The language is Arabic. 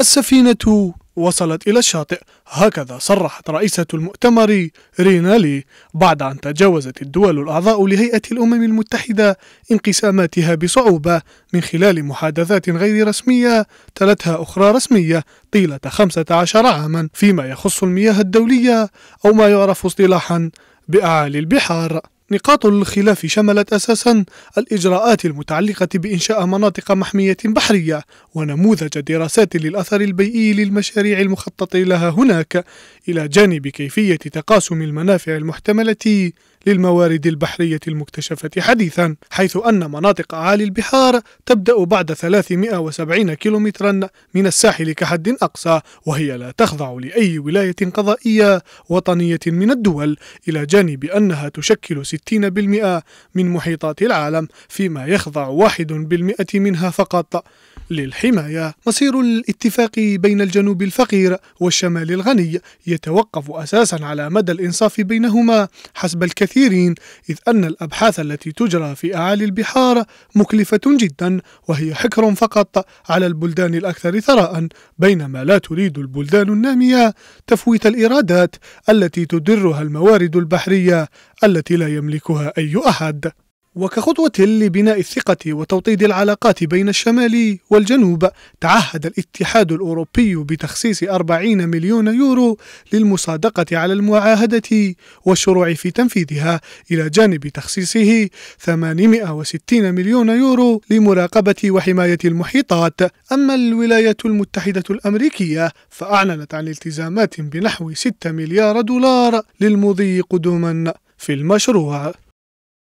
السفينة وصلت إلى الشاطئ هكذا صرحت رئيسة المؤتمر رينالي بعد أن تجاوزت الدول الأعضاء لهيئة الأمم المتحدة انقساماتها بصعوبة من خلال محادثات غير رسمية تلتها أخرى رسمية طيلة 15 عاما فيما يخص المياه الدولية أو ما يعرف اصطلاحا بأعالي البحار نقاط الخلاف شملت أساسا الإجراءات المتعلقة بإنشاء مناطق محمية بحرية ونموذج دراسات للأثر البيئي للمشاريع المخطط لها هناك إلى جانب كيفية تقاسم المنافع المحتملة للموارد البحرية المكتشفة حديثا حيث أن مناطق أعالي البحار تبدأ بعد 370 كيلومترا من الساحل كحد أقصى وهي لا تخضع لأي ولاية قضائية وطنية من الدول إلى جانب أنها تشكل 60% من محيطات العالم فيما يخضع 1% منها فقط للحماية مصير الاتفاق بين الجنوب الفقير والشمال الغني يتوقف أساسا على مدى الإنصاف بينهما حسب الكثيرين إذ أن الأبحاث التي تجرى في أعالي البحار مكلفة جدا وهي حكر فقط على البلدان الأكثر ثراء بينما لا تريد البلدان النامية تفويت الإيرادات التي تدرها الموارد البحرية التي لا يملكها أي أحد وكخطوة لبناء الثقة وتوطيد العلاقات بين الشمال والجنوب تعهد الاتحاد الأوروبي بتخصيص 40 مليون يورو للمصادقة على المعاهدة والشروع في تنفيذها إلى جانب تخصيصه 860 مليون يورو لمراقبة وحماية المحيطات أما الولايات المتحدة الأمريكية فأعلنت عن التزامات بنحو 6 مليار دولار للمضي قدما في المشروع